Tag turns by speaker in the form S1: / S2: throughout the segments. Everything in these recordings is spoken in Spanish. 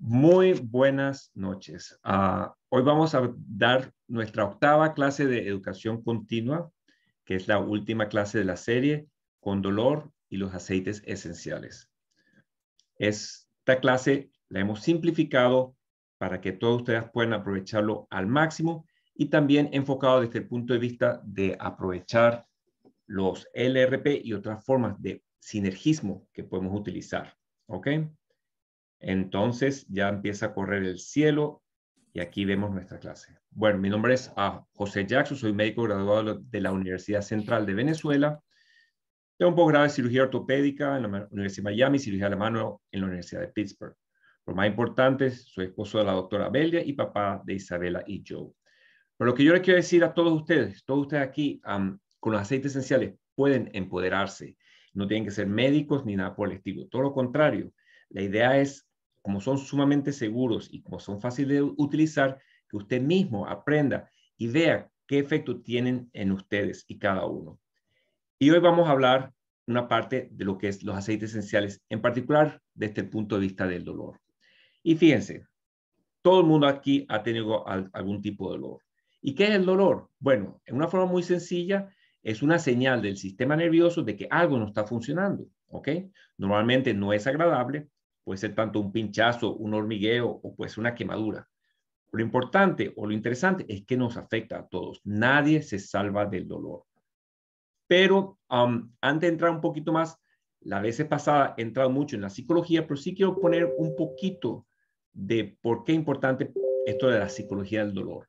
S1: Muy buenas noches. Ah, hoy vamos a dar nuestra octava clase de educación continua, que es la última clase de la serie, con dolor y los aceites esenciales. Esta clase la hemos simplificado para que todos ustedes puedan aprovecharlo al máximo y también enfocado desde el punto de vista de aprovechar los LRP y otras formas de sinergismo que podemos utilizar. ¿Ok? Entonces ya empieza a correr el cielo y aquí vemos nuestra clase. Bueno, mi nombre es ah, José Jackson, soy médico graduado de la Universidad Central de Venezuela. Tengo un posgrado de cirugía ortopédica en la Universidad de Miami, cirugía de la mano en la Universidad de Pittsburgh. Lo más importante, soy esposo de la doctora Belia y papá de Isabela y Joe. Pero lo que yo les quiero decir a todos ustedes, todos ustedes aquí con los aceites esenciales pueden empoderarse. No tienen que ser médicos ni nada por Todo lo contrario, la idea es como son sumamente seguros y como son fáciles de utilizar, que usted mismo aprenda y vea qué efecto tienen en ustedes y cada uno. Y hoy vamos a hablar una parte de lo que es los aceites esenciales, en particular desde el punto de vista del dolor. Y fíjense, todo el mundo aquí ha tenido algún tipo de dolor. ¿Y qué es el dolor? Bueno, en una forma muy sencilla, es una señal del sistema nervioso de que algo no está funcionando, ¿ok? Normalmente no es agradable, puede ser tanto un pinchazo, un hormigueo o pues una quemadura. Lo importante o lo interesante es que nos afecta a todos. Nadie se salva del dolor. Pero antes de entrar un poquito más, la vez pasada he entrado mucho en la psicología, pero sí quiero poner un poquito de por qué es importante esto de la psicología del dolor.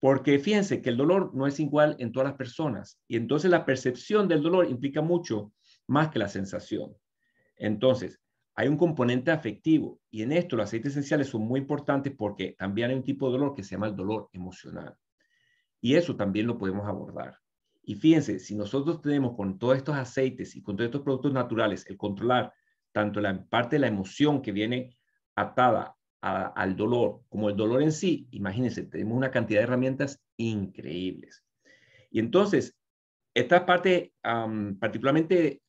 S1: Porque fíjense que el dolor no es igual en todas las personas y entonces la percepción del dolor implica mucho más que la sensación. Entonces, hay un componente afectivo y en esto los aceites esenciales son muy importantes porque también hay un tipo de dolor que se llama el dolor emocional. Y eso también lo podemos abordar. Y fíjense, si nosotros tenemos con todos estos aceites y con todos estos productos naturales el controlar tanto la parte de la emoción que viene atada al dolor como el dolor en sí, imagínense, tenemos una cantidad de herramientas increíbles. Y entonces, esta parte particularmente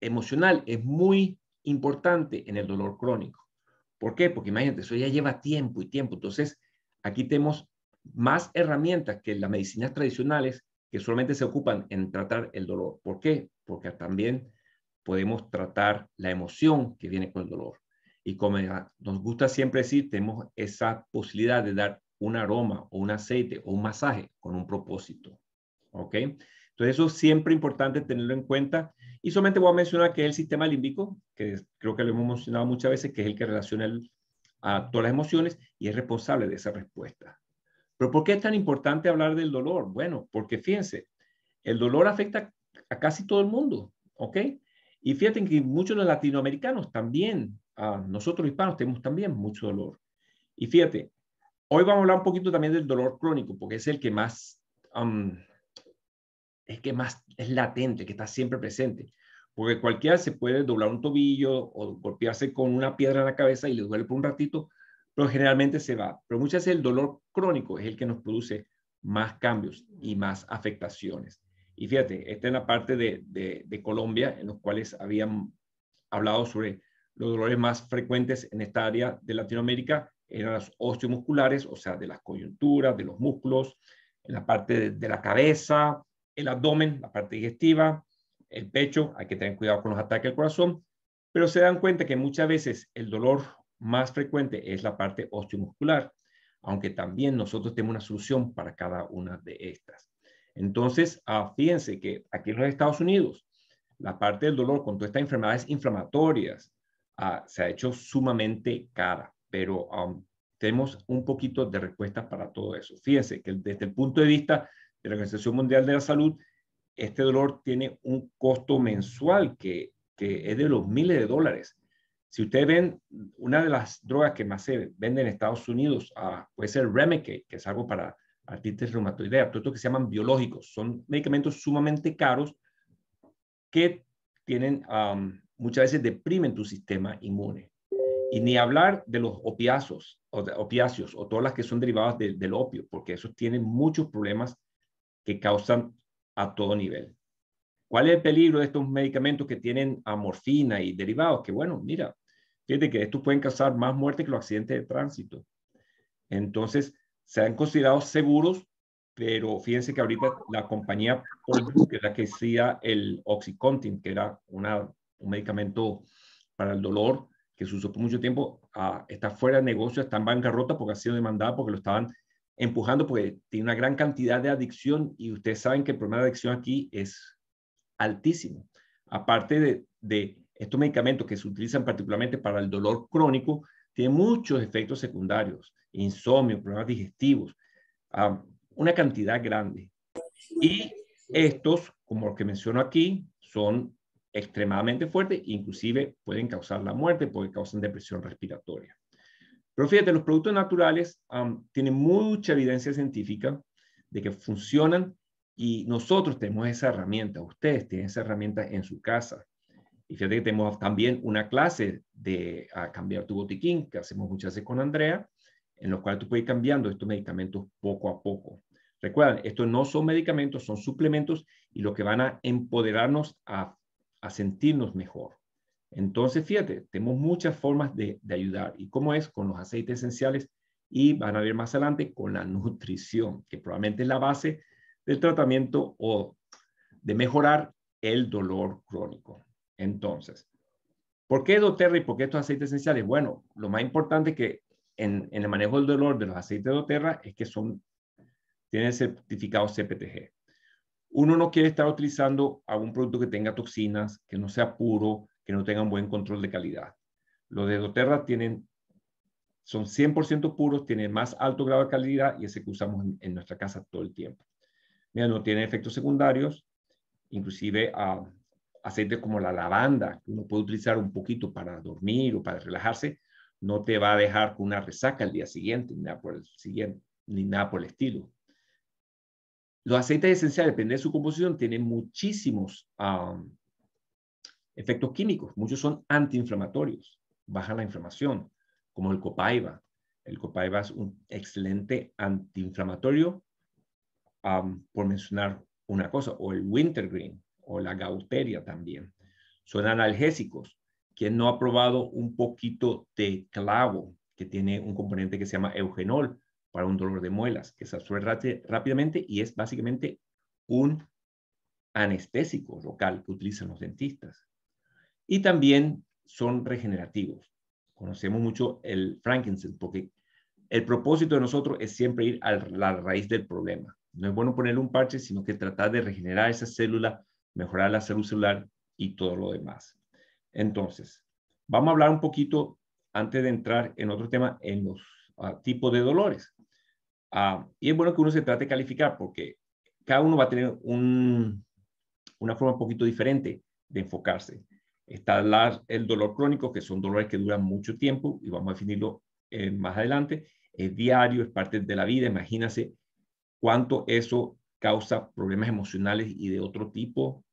S1: emocional es muy importante en el dolor crónico. ¿Por qué? Porque imagínate, eso ya lleva tiempo y tiempo. Entonces, aquí tenemos más herramientas que las medicinas tradicionales que solamente se ocupan en tratar el dolor. ¿Por qué? Porque también podemos tratar la emoción que viene con el dolor. Y como nos gusta siempre decir, tenemos esa posibilidad de dar un aroma o un aceite o un masaje con un propósito. ¿Ok? Entonces eso es siempre importante tenerlo en cuenta y solamente voy a mencionar que es el sistema límbico, que creo que lo hemos mencionado muchas veces, que es el que relaciona a todas las emociones y es responsable de esa respuesta. Pero ¿por qué es tan importante hablar del dolor? Bueno, porque fíjense, el dolor afecta a casi todo el mundo, ¿ok? Y fíjate que muchos los latinoamericanos también, nosotros hispanos tenemos también mucho dolor. Y fíjate, hoy vamos a hablar un poquito también del dolor crónico, porque es el que más es que más es latente, que está siempre presente. Porque cualquiera se puede doblar un tobillo o golpearse con una piedra en la cabeza y le duele por un ratito, pero generalmente se va. Pero muchas veces el dolor crónico es el que nos produce más cambios y más afectaciones. Y fíjate, esta es la parte de, de, Colombia en los cuales habían hablado sobre los dolores más frecuentes en esta área de Latinoamérica eran los osteomusculares, o sea, de las coyunturas, de los músculos, en la parte de, de la cabeza, el abdomen, la parte digestiva, el pecho, hay que tener cuidado con los ataques al corazón, pero se dan cuenta que muchas veces el dolor más frecuente es la parte osteomuscular, aunque también nosotros tenemos una solución para cada una de estas. Entonces, ah, fíjense que aquí en los Estados Unidos, la parte del dolor con todas estas enfermedades inflamatorias ah, se ha hecho sumamente cara, pero ah, tenemos un poquito de respuestas para todo eso. Fíjense que desde el punto de vista de la Organización Mundial de la Salud, este dolor tiene un costo mensual que, es de los miles de dólares. Si ustedes ven, una de las drogas que más se vende en Estados Unidos ah, puede ser Remicade, que es algo para artritis reumatoidea, esto que se llaman biológicos. Son medicamentos sumamente caros que tienen, muchas veces deprimen tu sistema inmune. Y ni hablar de los opiáceos o, o todas las que son derivadas del opio, porque esos tienen muchos problemas que causan a todo nivel. ¿Cuál es el peligro de estos medicamentos que tienen amorfina y derivados? Que bueno, mira, fíjate que estos pueden causar más muerte que los accidentes de tránsito. Entonces, se han considerado seguros, pero fíjense que ahorita la compañía que era que hacía el Oxycontin, que era un medicamento para el dolor que se usó por mucho tiempo, ah, está fuera de negocio, está en bancarrota porque ha sido demandada porque lo estaban empujando porque tiene una gran cantidad de adicción y ustedes saben que el problema de adicción aquí es altísimo. Aparte de, estos medicamentos que se utilizan particularmente para el dolor crónico, tiene muchos efectos secundarios, insomnio, problemas digestivos, ah, una cantidad grande. Y estos, como los que menciono aquí, son extremadamente fuertes, inclusive pueden causar la muerte porque causan depresión respiratoria. Pero fíjate, los productos naturales tienen mucha evidencia científica de que funcionan y nosotros tenemos esa herramienta, ustedes tienen esa herramienta en su casa. Y fíjate que tenemos también una clase de cambiar tu botiquín, que hacemos muchas veces con Andrea, en los cual tú puedes ir cambiando estos medicamentos poco a poco. Recuerden, estos no son medicamentos, son suplementos y lo que van a empoderarnos a sentirnos mejor. Entonces, fíjate, tenemos muchas formas de, ayudar. ¿Y cómo es? Con los aceites esenciales y van a ver más adelante con la nutrición, que probablemente es la base del tratamiento o de mejorar el dolor crónico. Entonces, ¿por qué doTERRA y por qué estos aceites esenciales? Bueno, lo más importante que en, el manejo del dolor de los aceites doTERRA es que son, tienen certificado CPTG. Uno no quiere estar utilizando algún producto que tenga toxinas, que no sea puro, que no tengan buen control de calidad. Los de doTERRA tienen, son 100% puros, tienen más alto grado de calidad y ese que usamos en, nuestra casa todo el tiempo. Mira, no tiene efectos secundarios, inclusive ah, aceites como la lavanda, que uno puede utilizar un poquito para dormir o para relajarse, no te va a dejar con una resaca el día siguiente, ni nada por el, siguiente, ni nada por el estilo. Los aceites esenciales, depende de su composición, tienen muchísimos ah, Efectos químicos, muchos son antiinflamatorios, bajan la inflamación, como el copaiba. El copaiba es un excelente antiinflamatorio, um, por mencionar una cosa, o el wintergreen, o la gauteria también. Son analgésicos. Quien no ha probado un poquito de clavo, que tiene un componente que se llama eugenol para un dolor de muelas, que se absorbe rápidamente y es básicamente un anestésico local que utilizan los dentistas y también son regenerativos. Conocemos mucho el frankincense porque el propósito de nosotros es siempre ir a la raíz del problema. No es bueno ponerle un parche, sino que tratar de regenerar esa célula, mejorar la célula celular y todo lo demás. Entonces, vamos a hablar un poquito antes de entrar en otro tema en los ah, tipos de dolores. Ah, y es bueno que uno se trate de calificar porque cada uno va a tener una forma un poquito diferente de enfocarse. Está el dolor crónico, que son dolores que duran mucho tiempo, y vamos a definirlo eh, más adelante. Es diario, es parte de la vida. Imagínense cuánto eso causa problemas emocionales y de otro tipo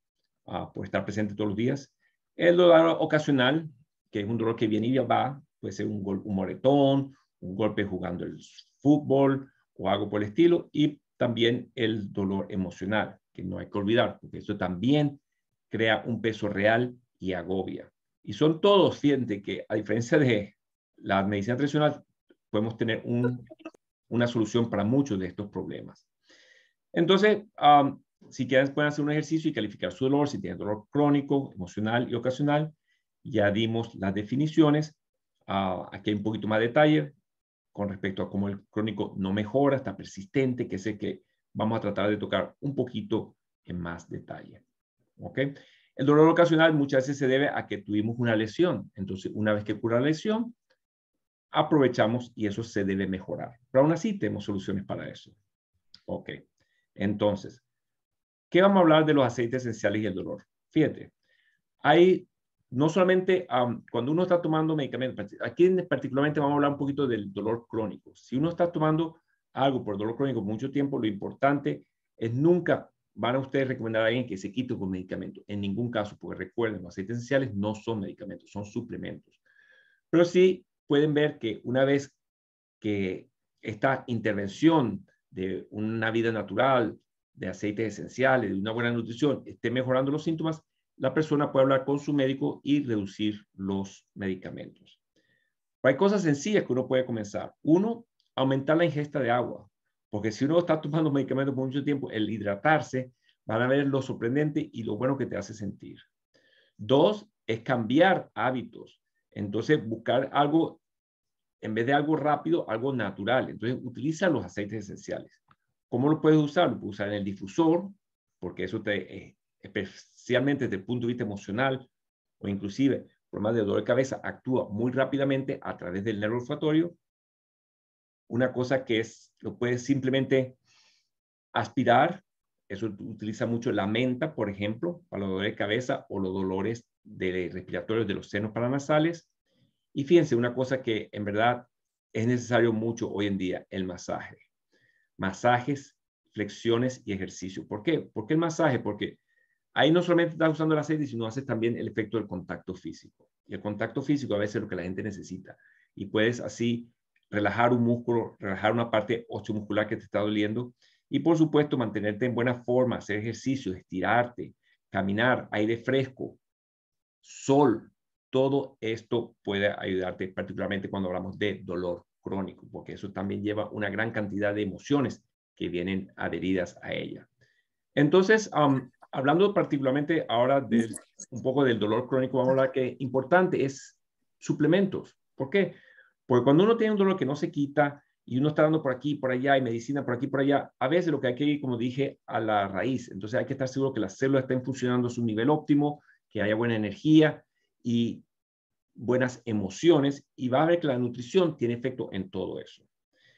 S1: ah, por estar presente todos los días. El dolor ocasional, que es un dolor que viene y va, puede ser un, gol, un moretón, un golpe jugando el fútbol o algo por el estilo. Y también el dolor emocional, que no hay que olvidar, porque eso también crea un peso real y agobia. Y son todos siente que, a diferencia de la medicina tradicional, podemos tener una solución para muchos de estos problemas. Entonces, si quieren, pueden hacer un ejercicio y calificar su dolor, si tiene dolor crónico, emocional y ocasional. Ya dimos las definiciones. Ah, aquí hay un poquito más detalle con respecto a cómo el crónico no mejora, está persistente, que sé que vamos a tratar de tocar un poquito en más detalle. ¿Ok? El dolor ocasional muchas veces se debe a que tuvimos una lesión. Entonces, una vez que cura la lesión, aprovechamos y eso se debe mejorar. Pero aún así tenemos soluciones para eso. Ok, entonces, ¿qué vamos a hablar de los aceites esenciales y el dolor? Fíjate, hay no solamente cuando uno está tomando medicamentos, pues, aquí particularmente vamos a hablar un poquito del dolor crónico. Si uno está tomando algo por dolor crónico mucho tiempo, lo importante es nunca van a ustedes recomendar a alguien que se quite con medicamento. En ningún caso, porque recuerden, los aceites esenciales no son medicamentos, son suplementos. Pero sí pueden ver que una vez que esta intervención de una vida natural, de aceites esenciales, de una buena nutrición, esté mejorando los síntomas, la persona puede hablar con su médico y reducir los medicamentos. hay cosas sencillas que uno puede comenzar. Uno, aumentar la ingesta de agua. Porque si uno está tomando medicamentos por mucho tiempo, el hidratarse van a ver lo sorprendente y lo bueno que te hace sentir. Dos, es cambiar hábitos. Entonces, buscar algo, en vez de algo rápido, algo natural. Entonces, utiliza los aceites esenciales. ¿Cómo lo puedes usar? Lo puedes usar en el difusor, porque eso te, eh, especialmente desde el punto de vista emocional o inclusive por más de dolor de cabeza, actúa muy rápidamente a través del nervio olfatorio una cosa que es, lo puedes simplemente aspirar, eso utiliza mucho la menta, por ejemplo, para los dolores de cabeza o los dolores de respiratorios de los senos paranasales. Y fíjense, una cosa que en verdad es necesario mucho hoy en día, el masaje. Masajes, flexiones y ejercicio. ¿Por qué? ¿Por qué el masaje? Porque ahí no solamente estás usando el aceite, sino haces también el efecto del contacto físico. Y el contacto físico a veces es lo que la gente necesita. Y puedes así relajar un músculo, relajar una parte osteomuscular que te está doliendo y por supuesto mantenerte en buena forma, hacer ejercicio, estirarte, caminar, aire fresco, sol. Todo esto puede ayudarte, particularmente cuando hablamos de dolor crónico, porque eso también lleva una gran cantidad de emociones que vienen adheridas a ella. Entonces, hablando particularmente ahora de un poco del dolor crónico, vamos a hablar que importante es suplementos. ¿Por qué? Porque cuando uno tiene un dolor que no se quita y uno está dando por aquí, por allá, y medicina por aquí, por allá, a veces lo que hay que ir, como dije, a la raíz. Entonces hay que estar seguro que las células estén funcionando a su nivel óptimo, que haya buena energía y buenas emociones, y va a ver que la nutrición tiene efecto en todo eso.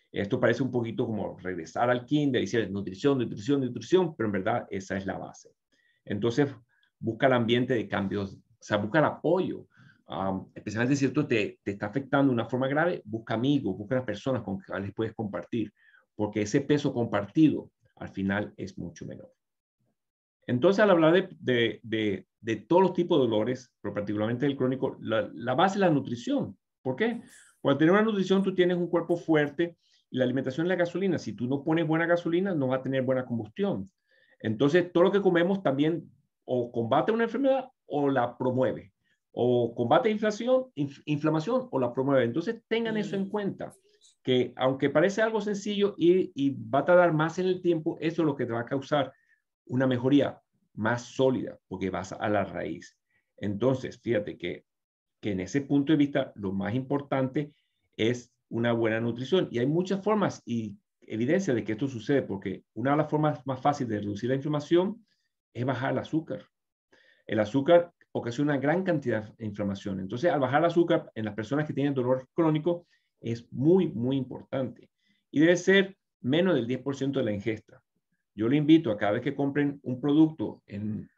S1: Esto parece un poquito como regresar al kinder y decir nutrición, nutrición, nutrición, pero en verdad esa es la base. Entonces, busca el ambiente de cambios, o sea, busca el apoyo especialmente si esto te, está afectando de una forma grave, busca amigos, busca personas con las que puedes compartir, porque ese peso compartido al final es mucho menor. Entonces, al hablar de, de, de, de todos los tipos de dolores, pero particularmente el crónico, la, base es la nutrición. ¿Por qué? Cuando tener una nutrición, tú tienes un cuerpo fuerte y la alimentación es la gasolina. Si tú no pones buena gasolina, no va a tener buena combustión. Entonces, todo lo que comemos también o combate una enfermedad o la promueve o combate inflación, inflamación o la promueve. Entonces tengan eso en mm. cuenta, que aunque parece algo sencillo y, va a tardar más en el tiempo, eso es lo que te va a causar una mejoría más sólida, porque vas a la raíz. Entonces, fíjate que, que en ese punto de vista lo más importante es una buena nutrición. Y hay muchas formas y evidencia de que esto sucede, porque una de las formas más fáciles de reducir la inflamación es bajar el azúcar. El azúcar ocasiona una gran cantidad de inflamación. Entonces, al bajar el azúcar en las personas que tienen dolor crónico es muy, muy importante y debe ser menos del 10% de la ingesta. Yo le invito a cada vez que compren un producto en,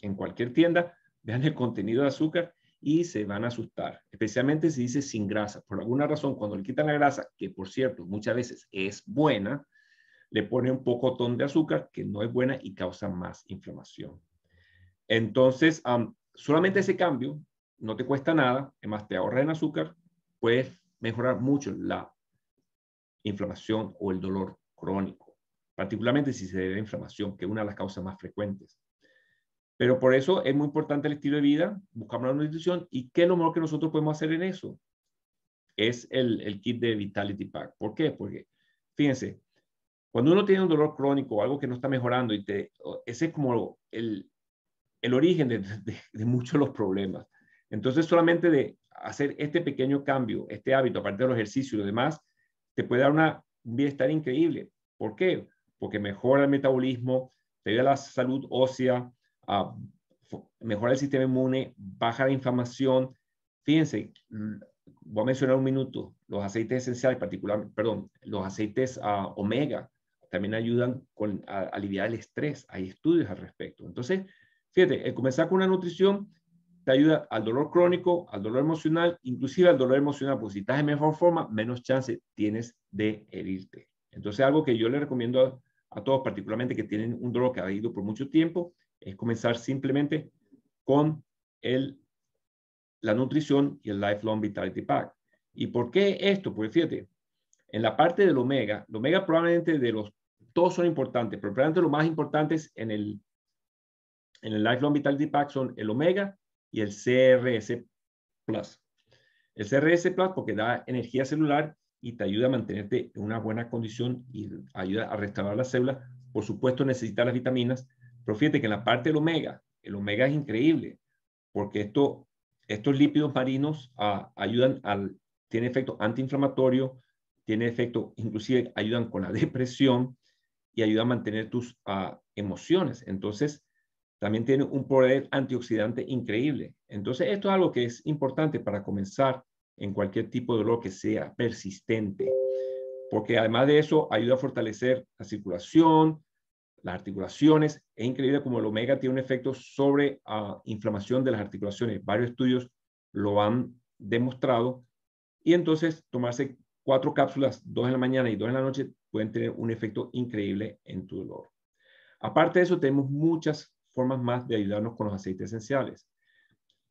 S1: en cualquier tienda, vean el contenido de azúcar y se van a asustar, especialmente si dice sin grasa. Por alguna razón, cuando le quitan la grasa, que por cierto muchas veces es buena, le pone un pocotón de azúcar que no es buena y causa más inflamación. Entonces, solamente ese cambio no te cuesta nada, más te ahorra en azúcar, puedes mejorar mucho la inflamación o el dolor crónico, particularmente si se debe a inflamación, que es una de las causas más frecuentes. Pero por eso es muy importante el estilo de vida, buscamos la nutrición y qué es lo mejor que nosotros podemos hacer en eso. Es el, kit de Vitality Pack. ¿Por qué? Porque, fíjense, cuando uno tiene un dolor crónico o algo que no está mejorando, y ese es como el, el origen de, muchos de los problemas. Entonces, solamente de hacer este pequeño cambio, este hábito, aparte los ejercicios y lo demás, te puede dar una bienestar increíble. ¿Por qué? Porque mejora el metabolismo, te ayuda a la salud ósea, a, mejora el sistema inmune, baja la inflamación. Fíjense, voy a mencionar un minuto, los aceites esenciales, particular, perdón, los aceites ah, omega también ayudan con, a aliviar el estrés. Hay estudios al respecto. Entonces, Fíjate, el comenzar con una nutrición te ayuda al dolor crónico, al dolor emocional, inclusive al dolor emocional, porque si estás en mejor forma, menos chance tienes de herirte. Entonces, algo que yo le recomiendo a, todos, particularmente que tienen un dolor que ha ido por mucho tiempo, es comenzar simplemente con el, la nutrición y el Lifelong Vitality Pack. ¿Y por qué esto? Pues fíjate, en la parte del omega, el omega probablemente de los, todos son importantes, pero probablemente lo más importante es en el en el Lifelong Vitality Pack son el Omega y el CRS Plus. El CRS Plus porque da energía celular y te ayuda a mantenerte en una buena condición y ayuda a restaurar las células. Por supuesto, necesitas las vitaminas, pero fíjate que en la parte del omega, el omega es increíble, porque esto, estos lípidos marinos ah, ayudan al, tiene efecto antiinflamatorio, tiene efecto, inclusive ayudan con la depresión y ayuda a mantener tus ah, emociones. Entonces, también tiene un poder antioxidante increíble. Entonces, esto es algo que es importante para comenzar en cualquier tipo de dolor que sea persistente, porque además de eso ayuda a fortalecer la circulación, las articulaciones. Es increíble como el omega tiene un efecto sobre la ah, inflamación de las articulaciones. Varios estudios lo han demostrado. Y entonces tomarse cuatro cápsulas, dos en la mañana y dos en la noche, pueden tener un efecto increíble en tu dolor. Aparte de eso, tenemos muchas formas más de ayudarnos con los aceites esenciales.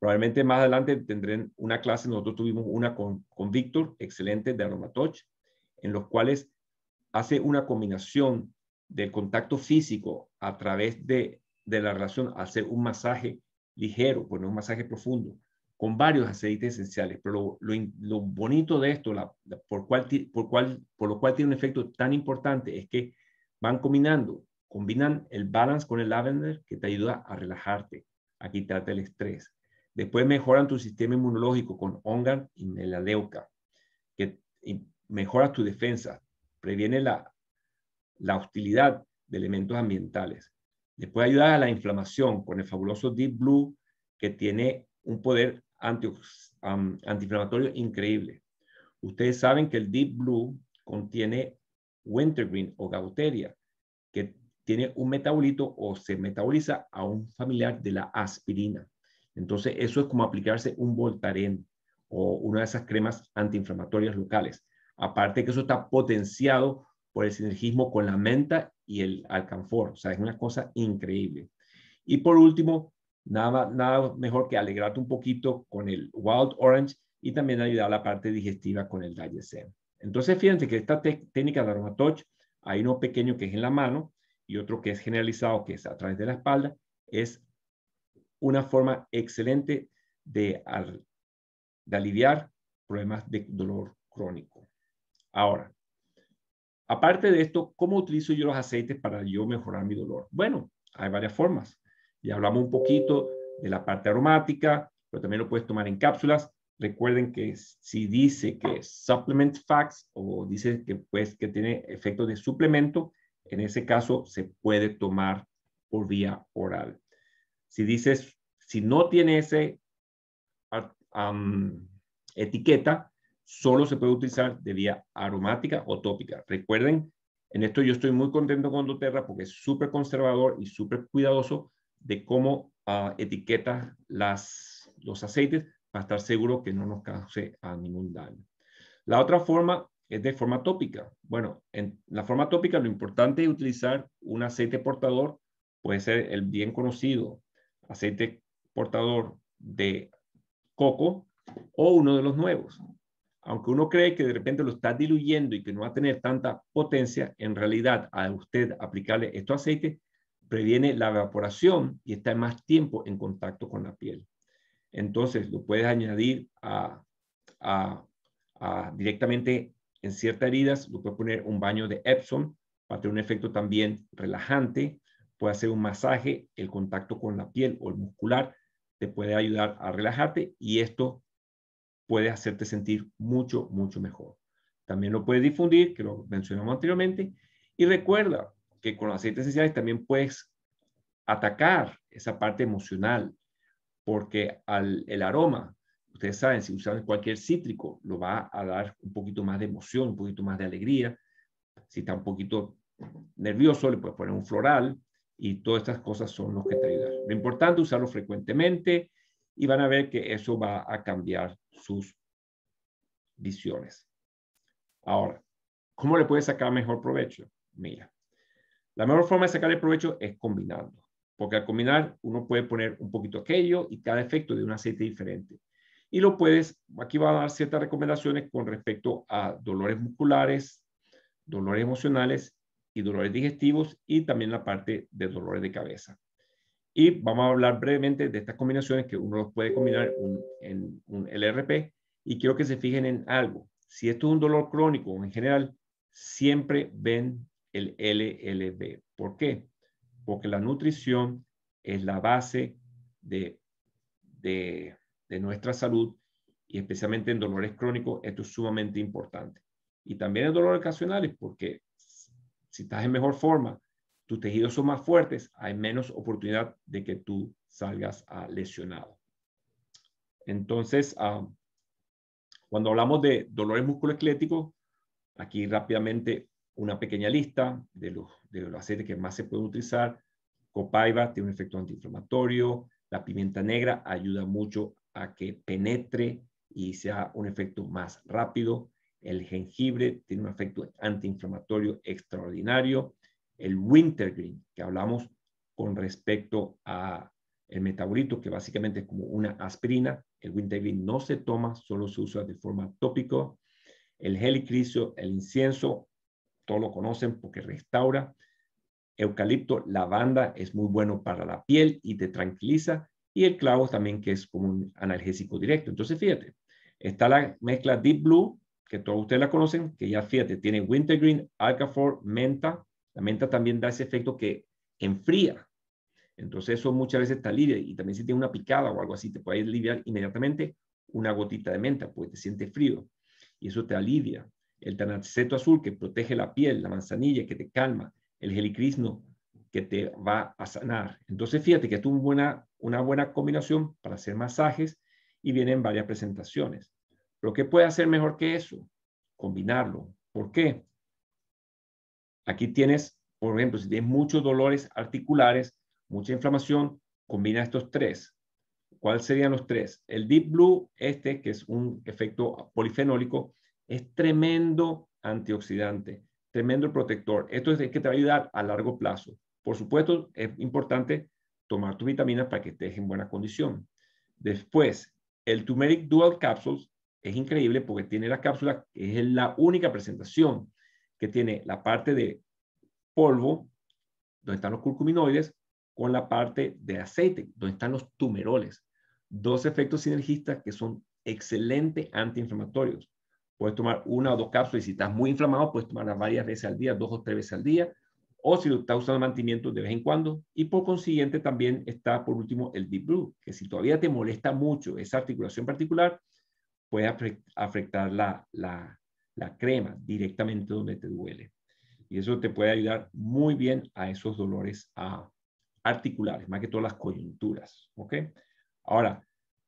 S1: Probablemente más adelante tendrán una clase, nosotros tuvimos una con, con Víctor, excelente, de Aromatoch, en los cuales hace una combinación del contacto físico a través de, de la relación, hacer un masaje ligero, poner un masaje profundo, con varios aceites esenciales. Pero lo, bonito de esto, por, cual, por, cual, por lo cual tiene un efecto tan importante, es que van combinando Combinan el balance con el lavender que te ayuda a relajarte, a quitarte el estrés. Después mejoran tu sistema inmunológico con ongan y melaleuca, que mejora tu defensa, previene la, la hostilidad de elementos ambientales. Después ayuda a la inflamación con el fabuloso Deep Blue, que tiene un poder anti, antiinflamatorio increíble. Ustedes saben que el Deep Blue contiene wintergreen o gauteria, que tiene un metabolito o se metaboliza a un familiar de la aspirina. Entonces, eso es como aplicarse un Voltaren o una de esas cremas antiinflamatorias locales. Aparte que eso está potenciado por el sinergismo con la menta y el alcanfor. O sea, es una cosa increíble. Y por último, nada, nada mejor que alegrarte un poquito con el Wild Orange y también ayudar a la parte digestiva con el Digesem. Entonces, fíjense que esta técnica de aromatoch hay uno pequeño que es en la mano, y otro que es generalizado, que es a través de la espalda, es una forma excelente de, aliviar problemas de dolor crónico. Ahora, aparte de esto, ¿cómo utilizo yo los aceites para yo mejorar mi dolor? Bueno, hay varias formas. Ya hablamos un poquito de la parte aromática, pero también lo puedes tomar en cápsulas. Recuerden que si dice que es supplement facts o dice que, pues, que tiene efectos de suplemento, en ese caso, se puede tomar por vía oral. Si dices, si no tiene ese ah, etiqueta, solo se puede utilizar de vía aromática o tópica. Recuerden, en esto yo estoy muy contento con doTERRA porque es súper conservador y súper cuidadoso de cómo ah, etiqueta las, los aceites para estar seguro que no nos cause a ningún daño. La otra forma es de forma tópica. Bueno, en la forma tópica lo importante es utilizar un aceite portador, puede ser el bien conocido aceite portador de coco o uno de los nuevos. Aunque uno cree que de repente lo está diluyendo y que no va a tener tanta potencia, en realidad a usted aplicarle estos aceite previene la evaporación y está más tiempo en contacto con la piel. Entonces lo puedes añadir a, a, a directamente en ciertas heridas, lo puede poner un baño de Epsom para tener un efecto también relajante. Puede hacer un masaje, el contacto con la piel o el muscular te puede ayudar a relajarte y esto puede hacerte sentir mucho, mucho mejor. También lo puedes difundir, que lo mencionamos anteriormente. Y recuerda que con los aceites esenciales también puedes atacar esa parte emocional, porque al, el aroma Ustedes saben, si usan cualquier cítrico, lo va a dar un poquito más de emoción, un poquito más de alegría. Si está un poquito nervioso, le puedes poner un floral y todas estas cosas son los que te ayudan. Lo importante es usarlo frecuentemente y van a ver que eso va a cambiar sus visiones. Ahora, ¿cómo le puedes sacar mejor provecho? Mira, la mejor forma de sacar el provecho es combinando, porque al combinar uno puede poner un poquito aquello y cada efecto de un aceite diferente y lo puedes, aquí va a dar ciertas recomendaciones con respecto a dolores musculares, dolores emocionales y dolores digestivos y también la parte de dolores de cabeza. Y vamos a hablar brevemente de estas combinaciones que uno los puede combinar en un LRP y quiero que se fijen en algo. Si esto es un dolor crónico en general, siempre ven el LLB. ¿Por qué? Porque la nutrición es la base de, de de nuestra salud y especialmente en dolores crónicos, esto es sumamente importante. Y también en dolores ocasionales, porque si estás en mejor forma, tus tejidos son más fuertes, hay menos oportunidad de que tú salgas a lesionado. Entonces, ah, cuando hablamos de dolores musculoesqueléticos, aquí rápidamente una pequeña lista de los, de los aceites que más se pueden utilizar. Copaiba tiene un efecto antiinflamatorio, la pimienta negra ayuda mucho a que penetre y sea un efecto más rápido. El jengibre tiene un efecto antiinflamatorio extraordinario. El wintergreen, que hablamos con respecto a el metabolito, que básicamente es como una aspirina. El wintergreen no se toma, solo se usa de forma tópica. El helicrisio, el incienso, todos lo conocen porque restaura. Eucalipto, lavanda es muy bueno para la piel y te tranquiliza y el clavo también que es como un analgésico directo. Entonces, fíjate, está la mezcla Deep Blue, que todos ustedes la conocen, que ya fíjate, tiene wintergreen, alcafor, menta. La menta también da ese efecto que enfría. Entonces eso muchas veces te alivia y también si tiene una picada o algo así, te puede aliviar inmediatamente una gotita de menta, pues te siente frío y eso te alivia. El tanaceto azul que protege la piel, la manzanilla que te calma, el helicrisno te va a sanar. Entonces, fíjate que es buena, una buena combinación para hacer masajes y vienen varias presentaciones. Pero ¿qué puede hacer mejor que eso? Combinarlo. ¿Por qué? Aquí tienes, por ejemplo, si tienes muchos dolores articulares, mucha inflamación, combina estos tres. ¿Cuáles serían los tres? El Deep Blue, este, que es un efecto polifenólico, es tremendo antioxidante, tremendo protector. Esto es el que te va a ayudar a largo plazo. Por supuesto, es importante tomar tus vitaminas para que estés en buena condición. Después, el Tumeric Dual Capsules es increíble porque tiene la cápsula, que es la única presentación que tiene la parte de polvo, donde están los curcuminoides, con la parte de aceite, donde están los tumeroles. Dos efectos sinergistas que son excelentes antiinflamatorios. Puedes tomar una o dos cápsulas y si estás muy inflamado, puedes tomarlas varias veces al día, dos o tres veces al día, o si lo está usando mantenimiento de vez en cuando. Y por consiguiente también está, por último, el Deep Blue, que si todavía te molesta mucho esa articulación particular, puede afectar la, la, la crema directamente donde te duele. Y eso te puede ayudar muy bien a esos dolores articulares, más que todas las coyunturas. ¿ok? Ahora,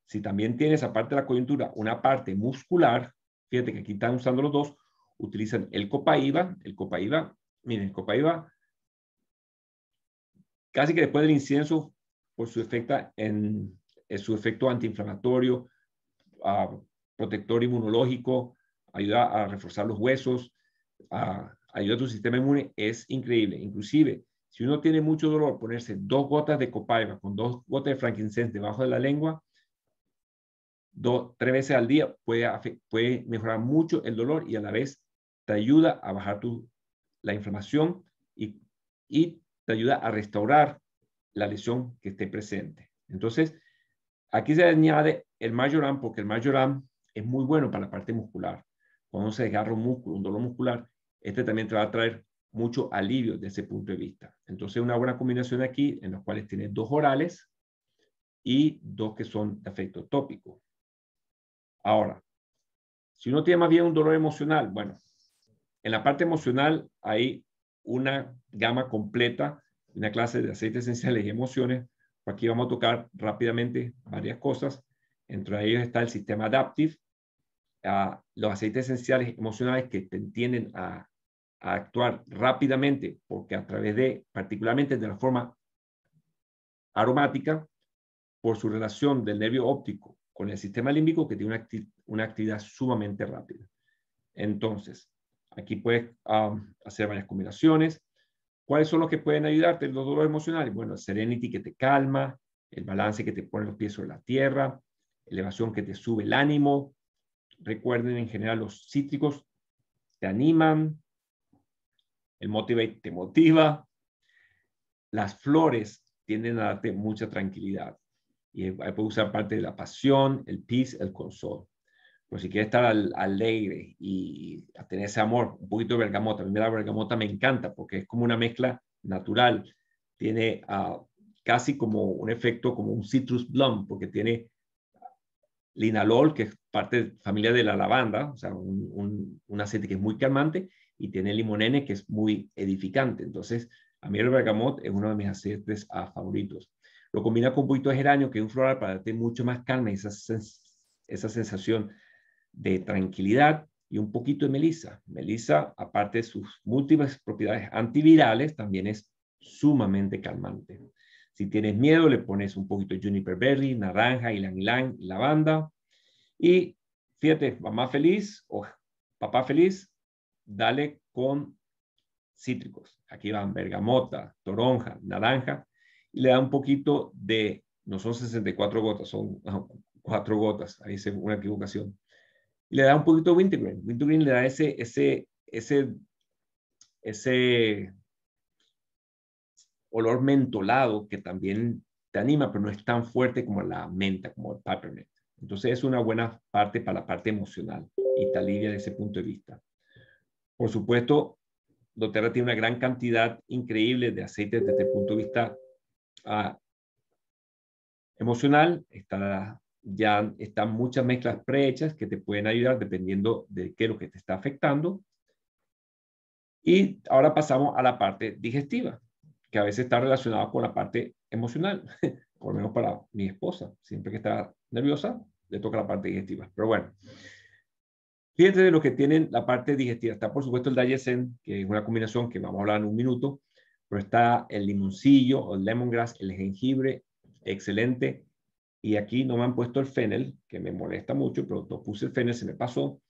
S1: si también tienes, aparte de la coyuntura, una parte muscular, fíjate que aquí están usando los dos, utilizan el Copaiba. El Copaiba, miren, el Copaiba casi que después del incienso, por pues, su, en, eh, su efecto antiinflamatorio, ah, protector inmunológico, ayuda a reforzar los huesos, ayuda a tu sistema inmune, es increíble. Inclusive, si uno tiene mucho dolor, ponerse dos gotas de copaiba con dos gotas de frankincense debajo de la lengua, dos, tres veces al día, puede, puede mejorar mucho el dolor y a la vez te ayuda a bajar la inflamación y, y te ayuda a restaurar la lesión que esté presente. Entonces, aquí se añade el mayoram porque el mayoram es muy bueno para la parte muscular. Cuando se desgarra un músculo, un dolor muscular, este también te va a traer mucho alivio desde ese punto de vista. Entonces, una buena combinación aquí en los cuales tienes dos orales y dos que son de efecto tópico. Ahora, si uno tiene más bien un dolor emocional, bueno, en la parte emocional hay una gama completa, una clase de aceites esenciales y emociones. Pues aquí vamos a tocar rápidamente varias cosas. Entre ellos está el sistema adaptive, ah, los aceites esenciales emocionales que tienden a, actuar rápidamente, porque a través de, particularmente de la forma aromática, por su relación del nervio óptico con el sistema límbico, que tiene una, una actividad sumamente rápida. Entonces, Aquí puedes um, hacer varias combinaciones. ¿Cuáles son los que pueden ayudarte en los dolores emocionales? Bueno, el serenity que te calma, el balance que te pone los pies sobre la tierra, elevación que te sube el ánimo. Recuerden, en general, los cítricos te animan, el motivate te motiva. Las flores tienden a darte mucha tranquilidad. Y eh, puedes usar parte de la pasión, el peace, el consol. Pues si quieres estar alegre y tener ese amor, un poquito de bergamota. A mí la bergamota me encanta porque es como una mezcla natural. Tiene ah, casi como un efecto como un citrus blum porque tiene linalol, que es parte de familia de la lavanda, o sea, un, un, aceite que es muy calmante, y tiene limonene, que es muy edificante. Entonces, a mí el bergamot es uno de mis aceites ah, favoritos. Lo combina con un poquito de geranio, que es un floral para darte mucho más calma y esa, esa sensación de tranquilidad y un poquito de melisa. Melisa, aparte de sus múltiples propiedades antivirales, también es sumamente calmante. Si tienes miedo, le pones un poquito de juniper berry, naranja, ylang ylang lavanda. Y fíjate, mamá feliz o papá feliz, dale con cítricos. Aquí van bergamota, toronja, naranja. Y le da un poquito de, no son 64 gotas, son 4 gotas. Ahí hice una equivocación y le da un poquito de Wintergreen. Wintergreen le da ese, ese, ese, ese olor mentolado que también te anima, pero no es tan fuerte como la menta, como el peppermint. Entonces es una buena parte para la parte emocional y te alivia desde ese punto de vista. Por supuesto, doTERRA tiene una gran cantidad increíble de aceites desde el este punto de vista ah, emocional. Está ya están muchas mezclas prehechas que te pueden ayudar dependiendo de qué es lo que te está afectando. Y ahora pasamos a la parte digestiva, que a veces está relacionada con la parte emocional, por lo menos para mi esposa. Siempre que está nerviosa, le toca la parte digestiva. Pero bueno, fíjense de lo que tienen la parte digestiva. Está, por supuesto, el Dayesen, que es una combinación que vamos a hablar en un minuto, pero está el limoncillo, el lemongrass, el jengibre, excelente y aquí no me han puesto el fennel, que me molesta mucho, pero no puse el fennel, se me pasó.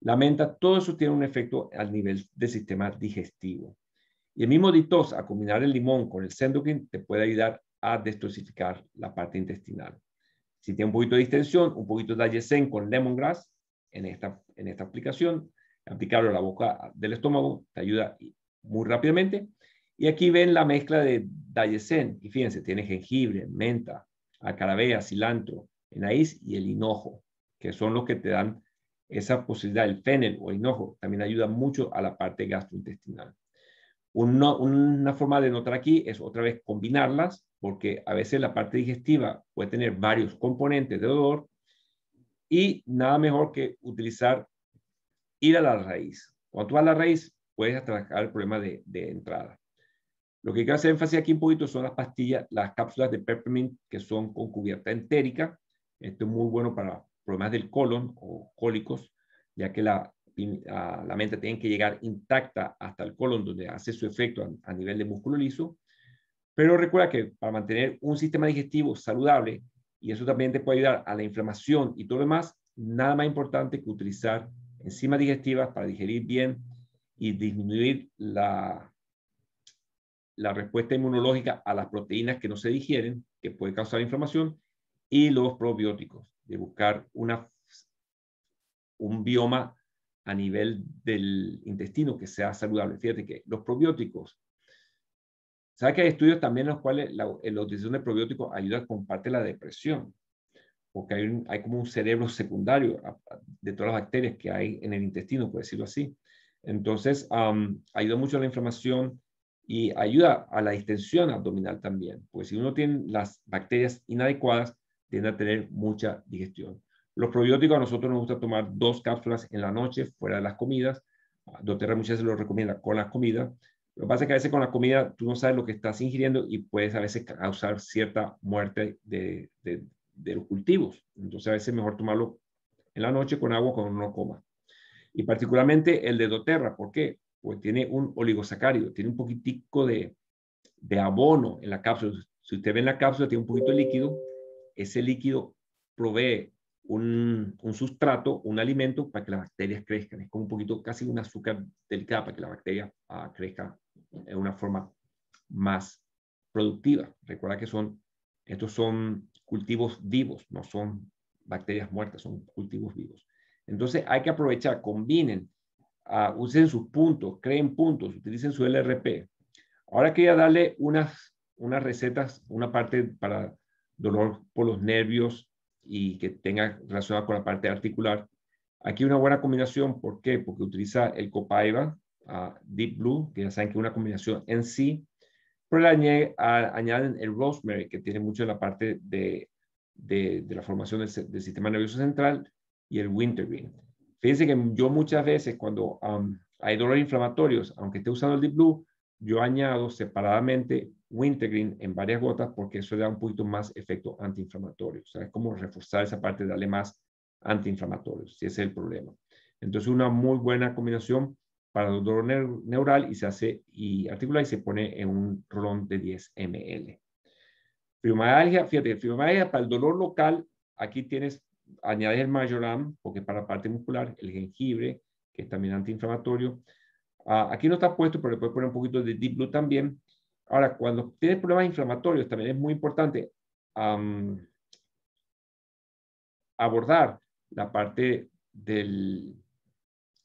S1: La menta, todo eso tiene un efecto al nivel del sistema digestivo. Y el mismo DITOS, a combinar el limón con el sendokin, te puede ayudar a destoxificar la parte intestinal. Si tiene un poquito de distensión, un poquito de ayesen con lemongrass en esta, en esta aplicación, aplicarlo a la boca del estómago, te ayuda muy rápidamente. Y aquí ven la mezcla de dayesen, y fíjense, tiene jengibre, menta, carabea, cilantro, enaíz y el hinojo, que son los que te dan esa posibilidad. El fennel o el hinojo también ayuda mucho a la parte gastrointestinal. Una, forma de notar aquí es otra vez combinarlas, porque a veces la parte digestiva puede tener varios componentes de dolor y nada mejor que utilizar, ir a la raíz. Cuando vas a la raíz, puedes atacar el problema de entrada. Lo que quiero hacer énfasis aquí un poquito son las pastillas, las cápsulas de peppermint que son con cubierta entérica. Esto es muy bueno para problemas del colon o cólicos, ya que la, menta mente tiene que llegar intacta hasta el colon, donde hace su efecto a, a nivel de músculo liso. Pero recuerda que para mantener un sistema digestivo saludable, y eso también te puede ayudar a la inflamación y todo lo demás, nada más importante que utilizar enzimas digestivas para digerir bien y disminuir la, la respuesta inmunológica a las proteínas que no se digieren, que puede causar inflamación, y los probióticos, de buscar una, un bioma a nivel del intestino que sea saludable. Fíjate que los probióticos, ¿sabes que hay estudios también en los cuales la, utilización de probióticos ayuda a combatir la depresión? Porque hay, como un cerebro secundario de todas las bacterias que hay en el intestino, por decirlo así. Entonces, ha ayuda mucho a la inflamación, y ayuda a la distensión abdominal también, pues si uno tiene las bacterias inadecuadas, tiende a tener mucha digestión. Los probióticos a nosotros nos gusta tomar dos cápsulas en la noche fuera de las comidas. Ah, doterra muchas veces lo recomienda con las comidas. Lo que pasa es que a veces con la comida tú no sabes lo que estás ingiriendo y puedes a veces causar cierta muerte de, de los cultivos. Entonces a veces mejor tomarlo en la noche con agua cuando uno coma. Y particularmente el de doTERRA. ¿Por qué? Pues, tiene un oligosacárido, tiene un poquitico de, abono en la cápsula. Si usted ve en la cápsula, tiene un poquito de líquido. Ese líquido provee un, sustrato, un alimento para que las bacterias crezcan. Es como un poquito, casi un azúcar delicada para que la bacteria ah, crezca en una forma más productiva. Recuerda que son, estos son cultivos vivos, no son bacterias muertas, son cultivos vivos. Entonces hay que aprovechar, combinen usen sus puntos, creen puntos, utilicen su LRP. Ahora quería darle unas, unas recetas, una parte para dolor por los nervios y que tenga relacionada con la parte articular. Aquí una buena combinación, ¿por qué? Porque utiliza el Copaiba, Deep Blue, que ya saben que es una combinación en sí, pero le añaden el Rosemary, que tiene mucho en la parte de, la formación del, sistema nervioso central, y el Wintergreen. Fíjense que yo muchas veces cuando hay dolores inflamatorios, aunque esté usando el Deep Blue, yo añado separadamente Wintergreen en varias gotas porque eso le da un poquito más efecto antiinflamatorio. O sea, es como reforzar esa parte, darle más antiinflamatorio, si ese es el problema. Entonces, una muy buena combinación para el dolor neural y se hace y articula y se pone en un rolón de 10 ml. Fibromialgia, fíjate, fibromialgia para el dolor local, aquí tienes añades el majoram, porque es para la parte muscular, el jengibre, que es también antiinflamatorio. Ah, aquí no está puesto, pero le puedes poner un poquito de Deep Blue también. Ahora, cuando tienes problemas inflamatorios, también es muy importante abordar la parte del,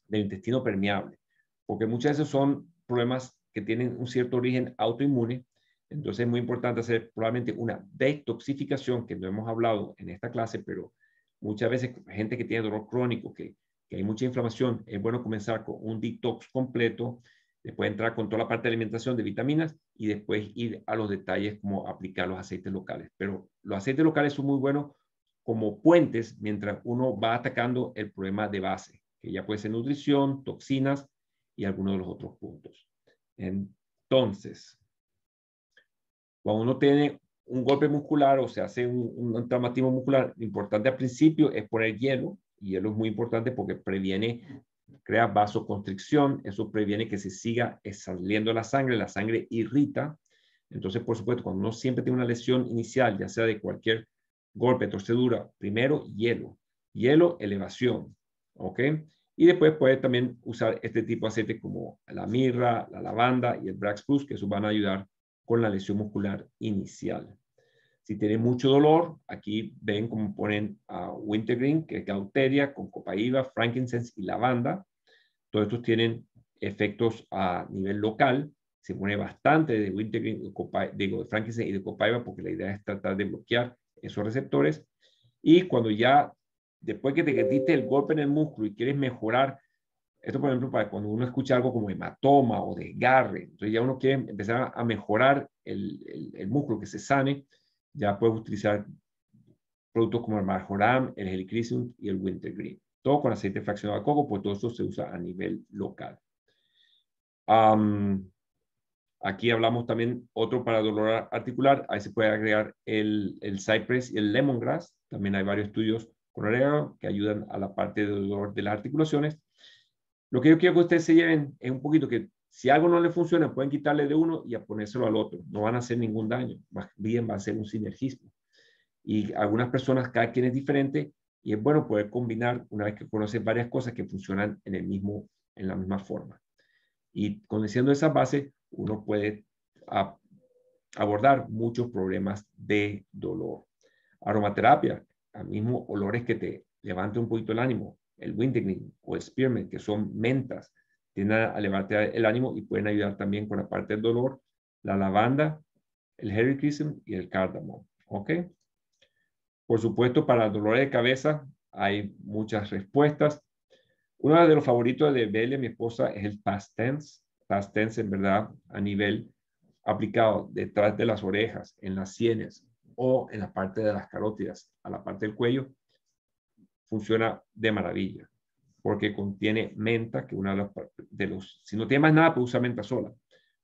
S1: del intestino permeable, porque muchas veces son problemas que tienen un cierto origen autoinmune. Entonces es muy importante hacer probablemente una detoxificación, que no hemos hablado en esta clase, pero Muchas veces gente que tiene dolor crónico, que, que hay mucha inflamación, es bueno comenzar con un detox completo, después entrar con toda la parte de alimentación de vitaminas y después ir a los detalles como aplicar los aceites locales. Pero los aceites locales son muy buenos como puentes mientras uno va atacando el problema de base, que ya puede ser nutrición, toxinas y algunos de los otros puntos. Entonces, cuando uno tiene un golpe muscular o se hace un, traumatismo muscular, lo importante al principio es poner hielo. Y hielo es muy importante porque previene, crea vasoconstricción, eso previene que se siga saliendo la sangre, la sangre irrita. Entonces, por supuesto, cuando uno siempre tiene una lesión inicial, ya sea de cualquier golpe, torcedura, primero hielo, hielo, elevación, ¿ok? Y después puede también usar este tipo de aceite como la mirra, la lavanda y el Brax Plus, que eso van a ayudar con la lesión muscular inicial. Si tiene mucho dolor, aquí ven cómo ponen a Wintergreen, que es cauteria, con copaiva, frankincense y lavanda. Todos estos tienen efectos a nivel local. Se pone bastante de Wintergreen, de digo, de frankincense y de copaiba, porque la idea es tratar de bloquear esos receptores. Y cuando ya, después que te quitaste el golpe en el músculo y quieres mejorar esto, por ejemplo, para cuando uno escucha algo como hematoma o desgarre, entonces ya uno quiere empezar a mejorar el, el, músculo que se sane, ya puedes utilizar productos como el marjoram, el helichrysum y el wintergreen. Todo con aceite fraccionado de coco, pues todo esto se usa a nivel local. aquí hablamos también otro para dolor articular. Ahí se puede agregar el, el cypress y el lemongrass. También hay varios estudios con que ayudan a la parte de dolor de las articulaciones. Lo que yo quiero que ustedes se lleven es un poquito que si algo no le funciona, pueden quitarle de uno y a ponérselo al otro. No van a hacer ningún daño, más bien va a ser un sinergismo. Y algunas personas, cada quien es diferente y es bueno poder combinar una vez que conoces varias cosas que funcionan en, el mismo, en la misma forma. Y conociendo esas bases, uno puede abordar muchos problemas de dolor. Aromaterapia, al mismo olores que te levante un poquito el ánimo, el Windignin o el Spearmint, que son mentas, tienden a levantar el ánimo y pueden ayudar también con la parte del dolor, la lavanda, el Hericrism y el cardamom. ¿Ok? Por supuesto, para el dolor de cabeza hay muchas respuestas. Uno de los favoritos de Belle, mi esposa, es el past tense. Past tense, en verdad, a nivel aplicado detrás de las orejas, en las sienes o en la parte de las carótidas, a la parte del cuello, funciona de maravilla, porque contiene menta, que una de las de los, si no tiene más nada, pues usa menta sola.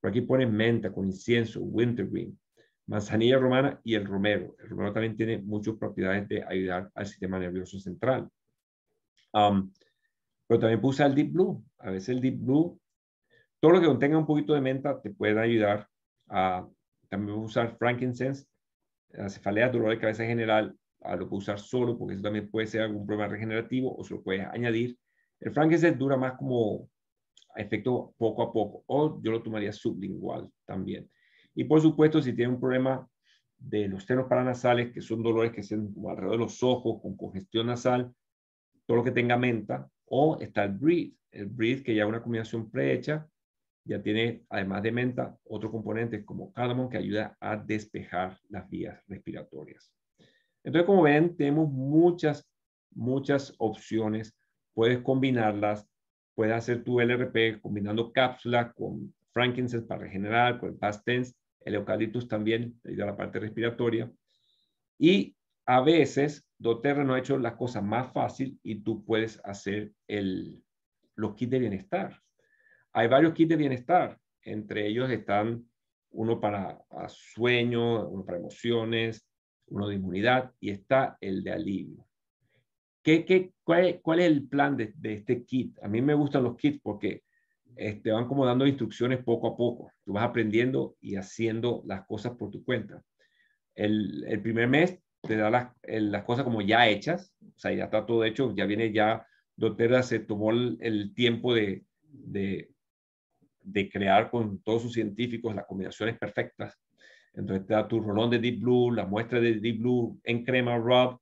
S1: Pero aquí pone menta con incienso, wintergreen, manzanilla romana y el romero. El romero también tiene muchas propiedades de ayudar al sistema nervioso central. Um, pero también puse el Deep Blue. A veces el Deep Blue, todo lo que contenga un poquito de menta te puede ayudar a, también usar frankincense, la cefalea, dolor de cabeza general, a ah, lo que usar solo porque eso también puede ser algún problema regenerativo o se lo puedes añadir. El Frankenset dura más como efecto poco a poco o yo lo tomaría sublingual también. Y por supuesto, si tiene un problema de los senos paranasales, que son dolores que se alrededor de los ojos, con congestión nasal, todo lo que tenga menta, o está el breed, el breed que ya es una combinación prehecha, ya tiene, además de menta, otros componentes como cardamom que ayuda a despejar las vías respiratorias. Entonces, como ven, tenemos muchas, muchas opciones. Puedes combinarlas. Puedes hacer tu LRP combinando cápsula con frankincense para regenerar, con el past tense, el eucaliptus también, ayuda a la parte respiratoria. Y a veces, doTERRA no ha hecho las cosas más fácil y tú puedes hacer el, los kits de bienestar. Hay varios kits de bienestar. Entre ellos están uno para sueño, uno para emociones, uno de inmunidad y está el de alivio. ¿Qué, qué, cuál, es el plan de, de, este kit? A mí me gustan los kits porque te este, van como dando instrucciones poco a poco. Tú vas aprendiendo y haciendo las cosas por tu cuenta. El, el primer mes te da las, las, cosas como ya hechas, o sea, ya está todo hecho, ya viene ya, Doctora se tomó el, tiempo de, de, de, crear con todos sus científicos las combinaciones perfectas entonces te da tu rolón de Deep Blue, la muestra de Deep Blue en crema rub,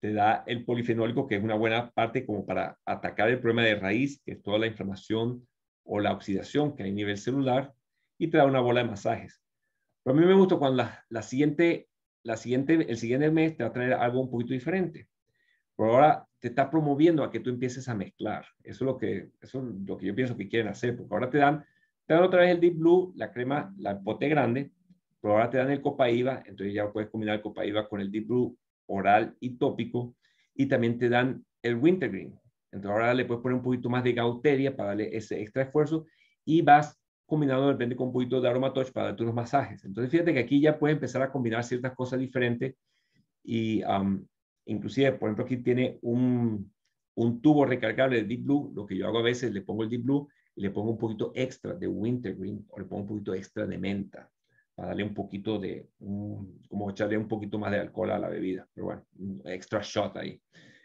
S1: te da el polifenólico, que es una buena parte como para atacar el problema de raíz, que es toda la inflamación o la oxidación que hay a nivel celular, y te da una bola de masajes. Pero a mí me gusta cuando la, siguiente, la siguiente, el siguiente mes te va a traer algo un poquito diferente. Pero ahora te está promoviendo a que tú empieces a mezclar. Eso es lo que, eso lo que yo pienso que quieren hacer, porque ahora te dan, te dan otra vez el Deep Blue, la crema, la pote grande, pero ahora te dan el Copaíba, entonces ya puedes combinar el Copaíba con el Deep Blue oral y tópico, y también te dan el Wintergreen. Entonces ahora le puedes poner un poquito más de gauteria para darle ese extra esfuerzo y vas combinando de repente con un poquito de aroma para darte unos masajes. Entonces fíjate que aquí ya puedes empezar a combinar ciertas cosas diferentes y um, inclusive, por ejemplo, aquí tiene un, un tubo recargable de Deep Blue, lo que yo hago a veces, le pongo el Deep Blue y le pongo un poquito extra de Wintergreen o le pongo un poquito extra de menta para darle un poquito de, como echarle un poquito más de alcohol a la bebida, pero bueno, un extra shot ahí.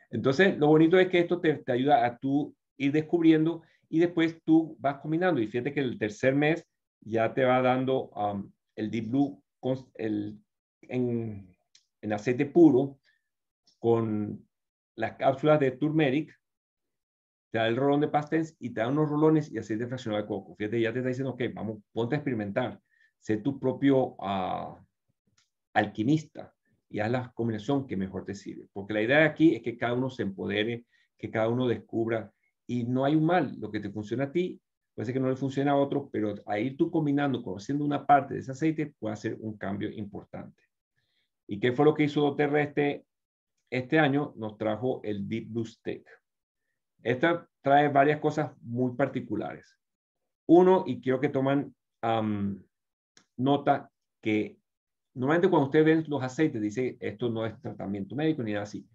S1: Entonces, lo bonito es que esto te, ayuda a tú ir descubriendo y después tú vas combinando. Y fíjate que el tercer mes ya te va dando um, el Deep Blue con, el, en, en aceite puro con las cápsulas de turmeric, te da el rolón de pastens y te da unos rolones y aceite fraccionado de coco. Fíjate, ya te está diciendo, ok, vamos, ponte a experimentar sé tu propio ah, alquimista y haz la combinación que mejor te sirve. Porque la idea aquí es que cada uno se empodere, que cada uno descubra y no hay un mal. Lo que te funciona a ti puede ser que no le funcione a otro, pero a ir tú combinando, conociendo una parte de ese aceite, puede hacer un cambio importante. ¿Y qué fue lo que hizo Doterra este, este, año? Nos trajo el Deep Blue Tech. Esta trae varias cosas muy particulares. Uno, y quiero que toman nota que normalmente cuando usted ve los aceites, dice, esto no es tratamiento médico ni nada así.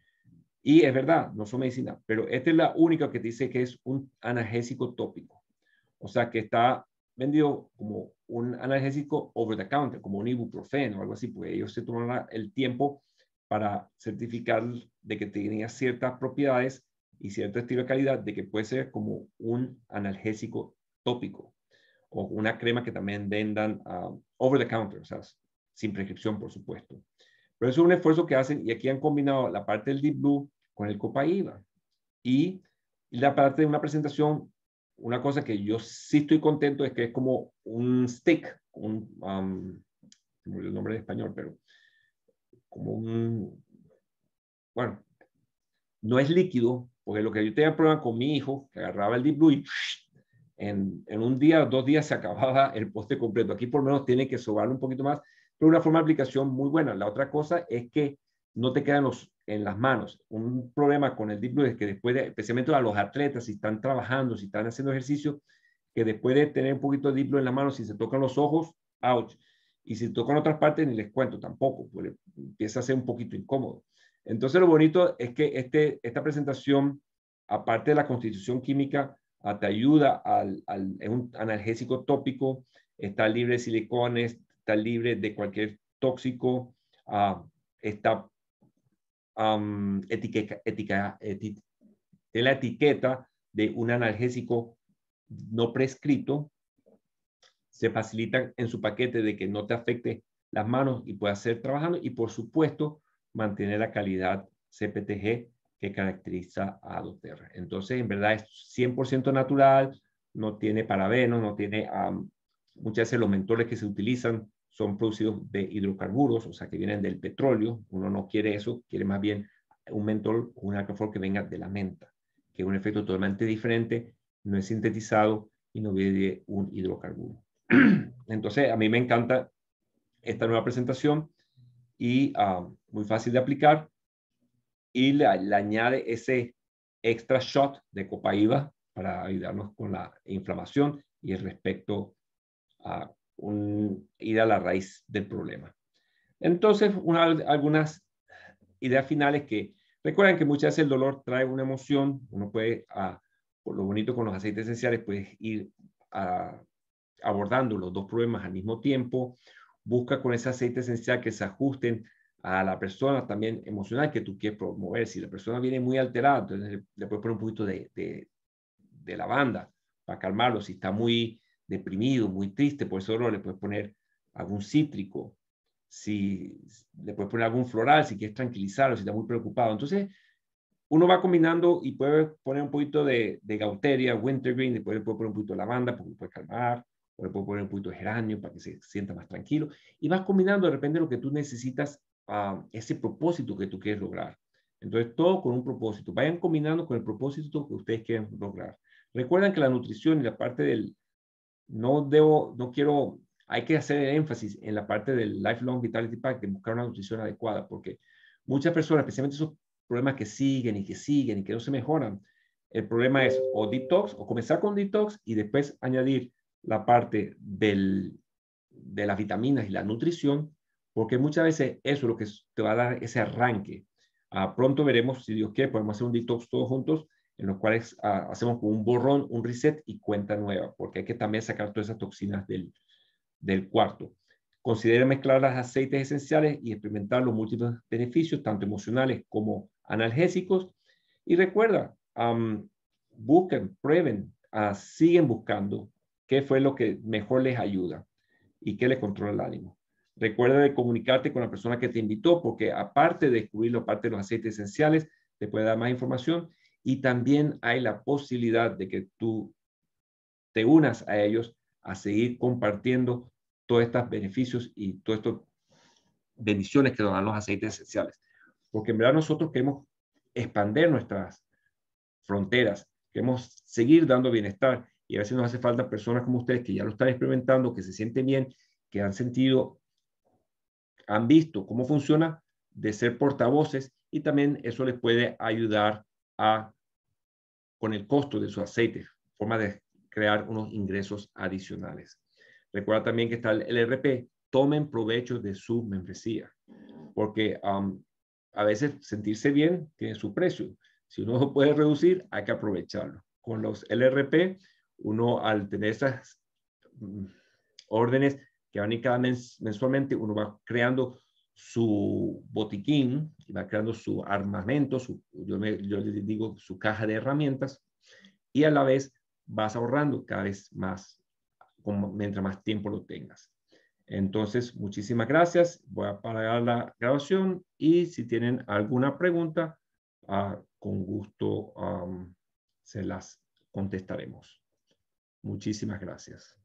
S1: Y es verdad, no son medicina, pero esta es la única que dice que es un analgésico tópico. O sea, que está vendido como un analgésico over the counter, como un ibuprofeno o algo así, pues ellos se tomaron el tiempo para certificar de que tenía ciertas propiedades y cierto estilo de calidad de que puede ser como un analgésico tópico o una crema que también vendan ah, over the counter, o sea, sin prescripción, por supuesto. Pero eso es un esfuerzo que hacen y aquí han combinado la parte del Deep Blue con el Copaíba y la parte de una presentación. Una cosa que yo sí estoy contento es que es como un stick, un, um, el nombre en español, pero como un, bueno, no es líquido, porque lo que yo tenía problema con mi hijo, que agarraba el Deep Blue y en, un día o dos días se acababa el poste completo. Aquí por lo menos tiene que sobar un poquito más, pero una forma de aplicación muy buena. La otra cosa es que no te quedan los, en las manos. Un problema con el diplo es que después, especialmente a los atletas, si están trabajando, si están haciendo ejercicio, que después de tener un poquito de diplo en las manos, si se tocan los ojos, ouch. Y si tocan otras partes, ni les cuento tampoco, pues empieza a ser un poquito incómodo. Entonces, lo bonito es que este, esta presentación, aparte de la constitución química, te ayuda al, es un analgésico tópico, está libre de silicones, está libre de cualquier tóxico, ah, está etiqueta, de la etiqueta de un analgésico no prescrito, se facilita en su paquete de que no te afecte las manos y puedas seguir trabajando y por supuesto mantener la calidad CPTG que caracteriza a doTERRA. Entonces, en verdad es 100% natural, no tiene parabenos, no tiene, muchas veces los mentores que se utilizan son producidos de hidrocarburos, o sea, que vienen del petróleo, uno no quiere eso, quiere más bien un mentol un alcohol que venga de la menta, que es un efecto totalmente diferente, no es sintetizado y no viene de un hidrocarburo. Entonces, a mí me encanta esta nueva presentación y muy fácil de aplicar y le, añade ese extra shot de copaíba para ayudarnos con la inflamación y respecto a ir a la raíz del problema. Entonces, algunas ideas finales que recuerden que muchas veces el dolor trae una emoción, uno puede, ah, por lo bonito con los aceites esenciales, puedes ir ah, abordando los dos problemas al mismo tiempo, busca con ese aceite esencial que se ajusten a la persona también emocional que tú quieres promover. Si la persona viene muy alterada, entonces le, puedes poner un poquito de, de, lavanda para calmarlo. Si está muy deprimido, muy triste, por eso le puedes poner algún cítrico. Si le puedes poner algún floral, si quieres tranquilizarlo, si está muy preocupado. Entonces, uno va combinando y puede poner un poquito de, de gauteria, wintergreen, después le puede poner un poquito de lavanda porque puede calmar, o le puede poner un poquito de geranio para que se sienta más tranquilo. Y vas combinando de repente lo que tú necesitas a ese propósito que tú quieres lograr. Entonces, todo con un propósito. Vayan combinando con el propósito que ustedes quieren lograr. Recuerden que la nutrición y la parte del, no debo, no quiero, hay que hacer el énfasis en la parte del Lifelong Vitality Pack, de buscar una nutrición adecuada, porque muchas personas, especialmente esos problemas que siguen y que siguen y que no se mejoran, el problema es o detox, o comenzar con detox y después añadir la parte del, de las vitaminas y la nutrición porque muchas veces eso es lo que te va a dar ese arranque. Ah, pronto veremos, si Dios quiere, podemos hacer un detox todos juntos, en los cuales ah, hacemos un borrón, un reset y cuenta nueva, porque hay que también sacar todas esas toxinas del, cuarto. Considera mezclar los aceites esenciales y experimentar los múltiples beneficios, tanto emocionales como analgésicos. Y recuerda, busquen, prueben, ah, siguen buscando qué fue lo que mejor les ayuda y qué les controla el ánimo. Recuerda de comunicarte con la persona que te invitó, porque aparte de descubrir la parte de los aceites esenciales, te puede dar más información y también hay la posibilidad de que tú te unas a ellos a seguir compartiendo todos estos beneficios y todas estas bendiciones que nos dan los aceites esenciales. Porque en verdad nosotros queremos expandir nuestras fronteras, queremos seguir dando bienestar y a veces nos hace falta personas como ustedes que ya lo están experimentando, que se sienten bien, que han sentido han visto cómo funciona de ser portavoces y también eso les puede ayudar a, con el costo de su aceite, forma de crear unos ingresos adicionales. Recuerda también que está el LRP. tomen provecho de su membresía, porque um, a veces sentirse bien tiene su precio. Si uno lo puede reducir, hay que aprovecharlo. Con los LRP, uno al tener esas mm, órdenes que van y cada mes, mensualmente uno va creando su botiquín, y va creando su armamento, su, yo, les digo su caja de herramientas, y a la vez vas ahorrando cada vez más, mientras más tiempo lo tengas. Entonces, muchísimas gracias. Voy a parar la grabación y si tienen alguna pregunta, ah, con gusto se las contestaremos. Muchísimas gracias.